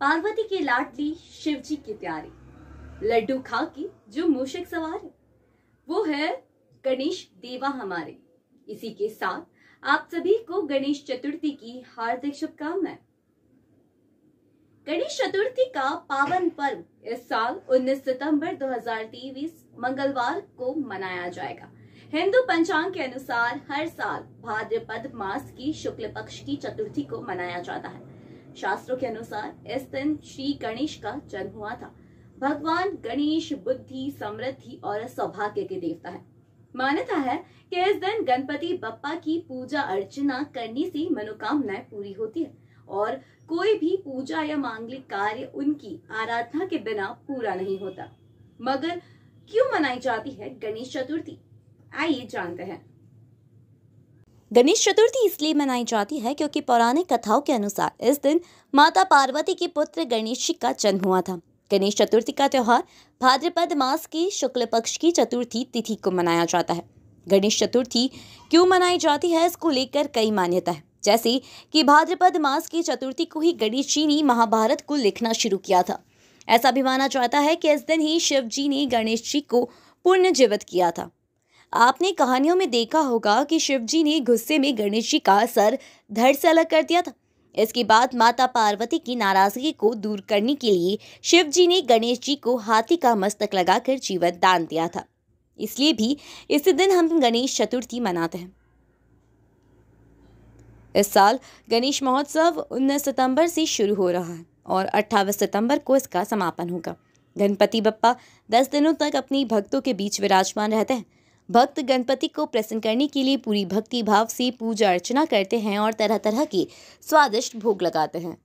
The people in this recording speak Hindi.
पार्वती की लाडली शिव जी की प्यारी लड्डू खा के जो मूषक सवार वो है गणेश देवा हमारे इसी के साथ आप सभी को गणेश चतुर्थी की हार्दिक शुभकामनाएं गणेश चतुर्थी का पावन पर्व इस साल 19 सितंबर 2023 मंगलवार को मनाया जाएगा हिंदू पंचांग के अनुसार हर साल भाद्रपद मास की शुक्ल पक्ष की चतुर्थी को मनाया जाता है शास्त्रों के अनुसार इस दिन श्री गणेश का जन्म हुआ था भगवान गणेश बुद्धि समृद्धि और सौभाग्य के देवता है मान्यता है कि इस दिन गणपति बप्पा की पूजा अर्चना करने से मनोकामनाएं पूरी होती है और कोई भी पूजा या मांगलिक कार्य उनकी आराधना के बिना पूरा नहीं होता मगर क्यों मनाई जाती है गणेश चतुर्थी आइए जानते हैं गणेश चतुर्थी इसलिए मनाई जाती है क्योंकि पौराणिक कथाओं के अनुसार इस दिन माता पार्वती के पुत्र गणेश जी का जन्म हुआ था गणेश चतुर्थी का त्यौहार भाद्रपद मास के शुक्ल पक्ष की चतुर्थी तिथि को मनाया जाता है गणेश चतुर्थी क्यों मनाई जाती है इसको लेकर कई मान्यता है जैसे कि भाद्रपद मास की चतुर्थी को ही गणेश जी ने महाभारत को लिखना शुरू किया था ऐसा भी माना जाता है कि इस दिन ही शिव जी ने गणेश जी को पुण्य जीवित किया था आपने कहानियों में देखा होगा कि शिवजी ने गुस्से में गणेश जी का सर धड़ से अलग कर दिया था इसके बाद माता पार्वती की नाराजगी को दूर करने के लिए शिव जी ने गणेश जी को हाथी का मस्तक लगाकर जीवन दान दिया था इसलिए भी इस दिन हम गणेश चतुर्थी मनाते हैं इस साल गणेश महोत्सव 19 सितंबर से शुरू हो रहा है और अट्ठावी सितंबर को इसका समापन होगा गणपति बप्पा दस दिनों तक अपने भक्तों के बीच विराजमान रहते हैं भक्त गणपति को प्रसन्न करने के लिए पूरी भक्ति भाव से पूजा अर्चना करते हैं और तरह तरह के स्वादिष्ट भोग लगाते हैं